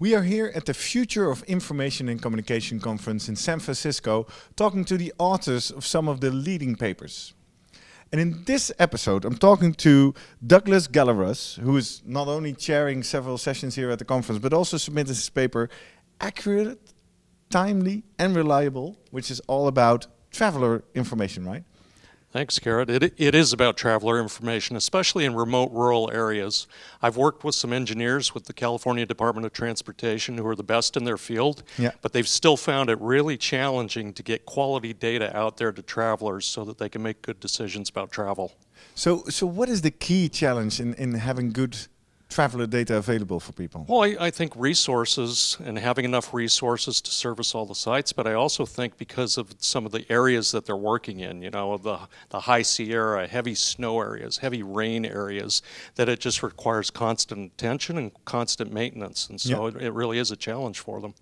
We are here at the Future of Information and Communication Conference in San Francisco, talking to the authors of some of the leading papers. And in this episode, I'm talking to Douglas Gallerus, who is not only chairing several sessions here at the conference, but also submitted his paper, Accurate, Timely, and Reliable, which is all about traveler information, right? Thanks, Garrett. It, it is about traveler information, especially in remote rural areas. I've worked with some engineers with the California Department of Transportation who are the best in their field, yeah. but they've still found it really challenging to get quality data out there to travelers so that they can make good decisions about travel. So, so what is the key challenge in, in having good traveler data available for people? Well, I, I, think resources and having enough resources to service all the sites, but I also think because of some of the areas that they're working in, you know, the, the high Sierra, heavy snow areas, heavy rain areas, that it just requires constant attention and constant maintenance. And so yeah. it, it really is a challenge for them.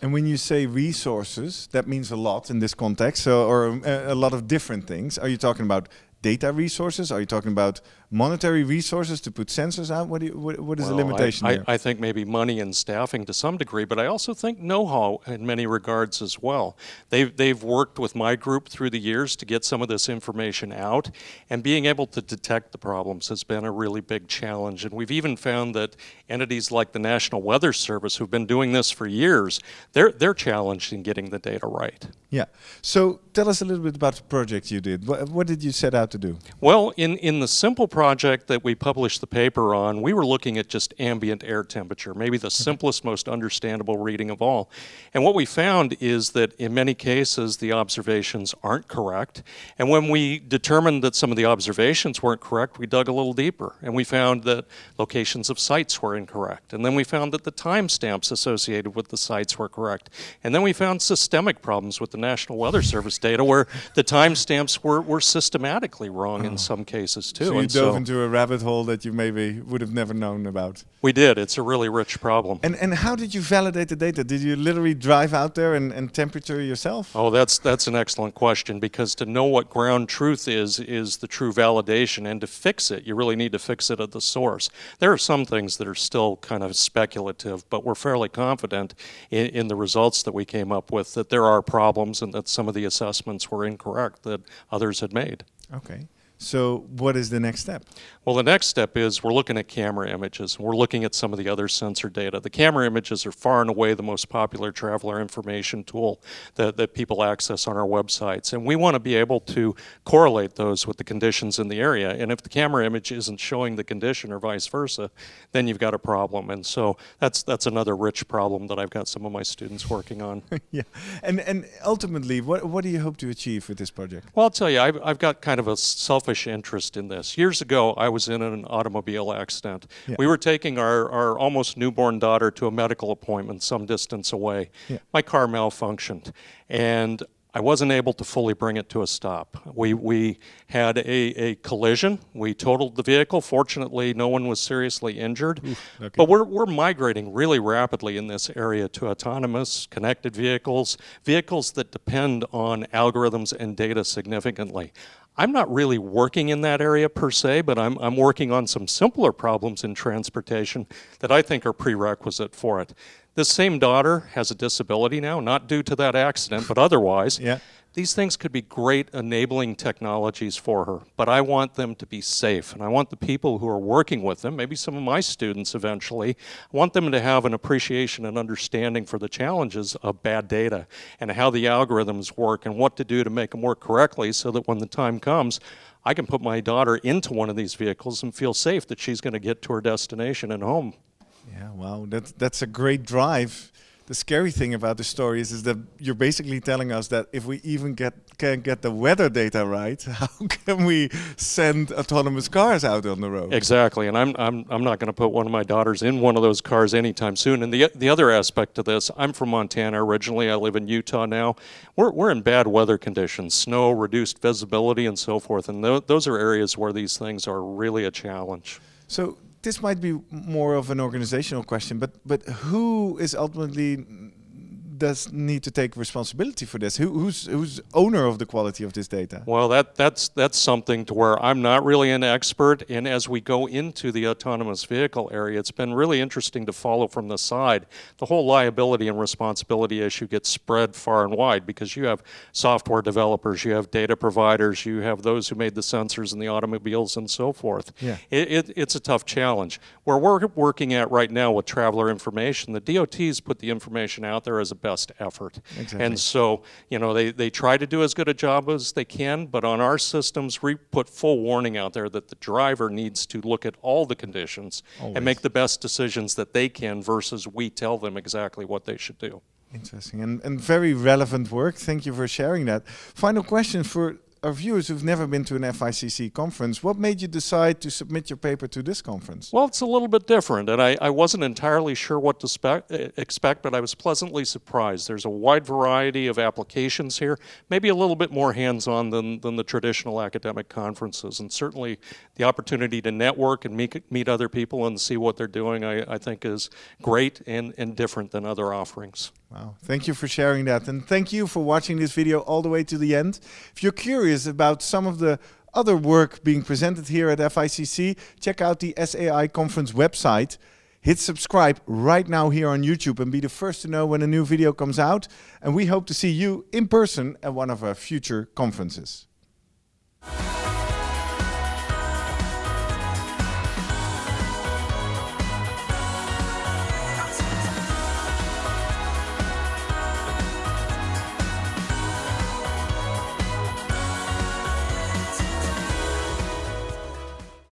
And when you say resources, that means a lot in this context, so, or uh, a lot of different things. Are you talking about data resources? Are you talking about monetary resources to put sensors out? What, you, what, what is well, the limitation I, I, I, think maybe money and staffing to some degree, but I also think know-how in many regards as well. They've, they've worked with my group through the years to get some of this information out, and being able to detect the problems has been a really big challenge. And we've even found that entities like the National Weather Service, who've been doing this for years, they're, they're challenged in getting the data right. Yeah. So tell us a little bit about the project you did. What, what did you set out to do? Well, in, in the simple project that we published the paper on, we were looking at just ambient air temperature, maybe the mm-hmm. simplest, most understandable reading of all. And what we found is that in many cases, the observations aren't correct. And when we determined that some of the observations weren't correct, we dug a little deeper and we found that locations of sites were incorrect. And then we found that the timestamps associated with the sites were correct. And then we found systemic problems with the National Weather Service data where the timestamps were, were systematically wrong oh. in some cases too. So you and dove so into a rabbit hole that you maybe would have never known about. We did. It's a really rich problem. And and how did you validate the data? Did you literally drive out there and, and temperature yourself? Oh, that's that's an excellent question because to know what ground truth is is the true validation, and to fix it, you really need to fix it at the source. There are some things that are still kind of speculative, but we're fairly confident in, in the results that we came up with that there are problems and that some of the assessments were incorrect that others had made. Okay. So what is the next step? Well, the next step is we're looking at camera images. We're looking at some of the other sensor data. The camera images are far and away the most popular traveler information tool that, that people access on our websites. And we want to be able to correlate those with the conditions in the area. And if the camera image isn't showing the condition or vice versa, then you've got a problem. And so that's that's another rich problem that I've got some of my students working on. yeah. And and ultimately, what, what do you hope to achieve with this project? Well, I'll tell you, I've, I've got kind of a selfish selfish interest in this. Years ago, I was in an automobile accident. Yeah. We were taking our, our almost newborn daughter to a medical appointment some distance away. Yeah. My car malfunctioned, and I wasn't able to fully bring it to a stop. We, we had a, a collision. We totaled the vehicle. Fortunately, no one was seriously injured. Oof, okay. But we're, we're migrating really rapidly in this area to autonomous, connected vehicles, vehicles that depend on algorithms and data significantly. I'm not really working in that area per se, but I'm, I'm working on some simpler problems in transportation that I think are prerequisite for it. This same daughter has a disability now, not due to that accident, but otherwise. yeah. These things could be great enabling technologies for her, but I want them to be safe. And I want the people who are working with them, maybe some of my students eventually, I want them to have an appreciation and understanding for the challenges of bad data and how the algorithms work and what to do to make them work correctly so that when the time comes, I can put my daughter into one of these vehicles and feel safe that she's going to get to her destination and home. Yeah, wow, that's, that's a great drive the scary thing about the story is, is that you're basically telling us that if we even get can get the weather data right, how can we send autonomous cars out on the road? Exactly, and I'm I'm I'm not going to put one of my daughters in one of those cars anytime soon. And the the other aspect to this, I'm from Montana originally. I live in Utah now. We're we're in bad weather conditions, snow, reduced visibility, and so forth. And th those are areas where these things are really a challenge. So this might be more of an organizational question, but but who is ultimately does need to take responsibility for this? Who, who's who's owner of the quality of this data? Well, that that's that's something to where I'm not really an expert. And as we go into the autonomous vehicle area, it's been really interesting to follow from the side. The whole liability and responsibility issue gets spread far and wide because you have software developers, you have data providers, you have those who made the sensors and the automobiles and so forth. Yeah. It, it, it's a tough challenge. Where we're working at right now with traveler information, the DOT's put the information out there as a best best effort. Exactly. And so, you know, they, they try to do as good a job as they can, but on our systems, we put full warning out there that the driver needs to look at all the conditions Always. and make the best decisions that they can versus we tell them exactly what they should do. Interesting and, and very relevant work. Thank you for sharing that. Final question for are viewers who've never been to an FICC conference. What made you decide to submit your paper to this conference? Well, it's a little bit different, and I, I wasn't entirely sure what to expect, but I was pleasantly surprised. There's a wide variety of applications here, maybe a little bit more hands-on than, than the traditional academic conferences, and certainly the opportunity to network and meet, meet other people and see what they're doing, I, I think is great and, and different than other offerings. Wow. Thank you for sharing that. And thank you for watching this video all the way to the end. If you're curious about some of the other work being presented here at FICC, check out the SAI conference website. Hit subscribe right now here on YouTube and be the first to know when a new video comes out. And we hope to see you in person at one of our future conferences.